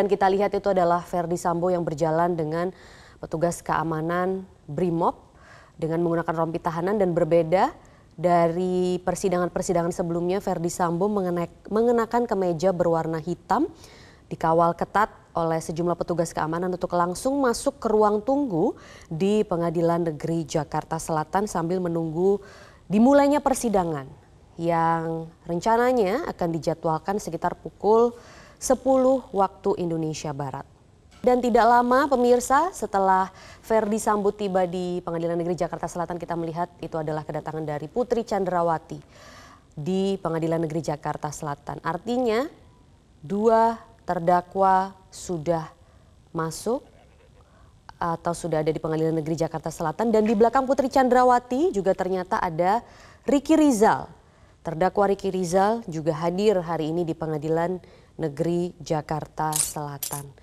dan kita lihat itu adalah Verdi Sambo yang berjalan dengan petugas keamanan BRIMOB dengan menggunakan rompi tahanan dan berbeda dari persidangan-persidangan sebelumnya Verdi Sambo mengenakan kemeja berwarna hitam dikawal ketat oleh sejumlah petugas keamanan untuk langsung masuk ke ruang tunggu di Pengadilan Negeri Jakarta Selatan sambil menunggu dimulainya persidangan yang rencananya akan dijadwalkan sekitar pukul 10 waktu Indonesia Barat. Dan tidak lama pemirsa setelah Ferdi Sambo tiba di Pengadilan Negeri Jakarta Selatan kita melihat itu adalah kedatangan dari Putri Chandrawati di Pengadilan Negeri Jakarta Selatan. Artinya dua terdakwa sudah masuk atau sudah ada di Pengadilan Negeri Jakarta Selatan dan di belakang Putri Chandrawati juga ternyata ada Riki Rizal. Terdakwa Riki Rizal juga hadir hari ini di Pengadilan Negeri Jakarta Selatan.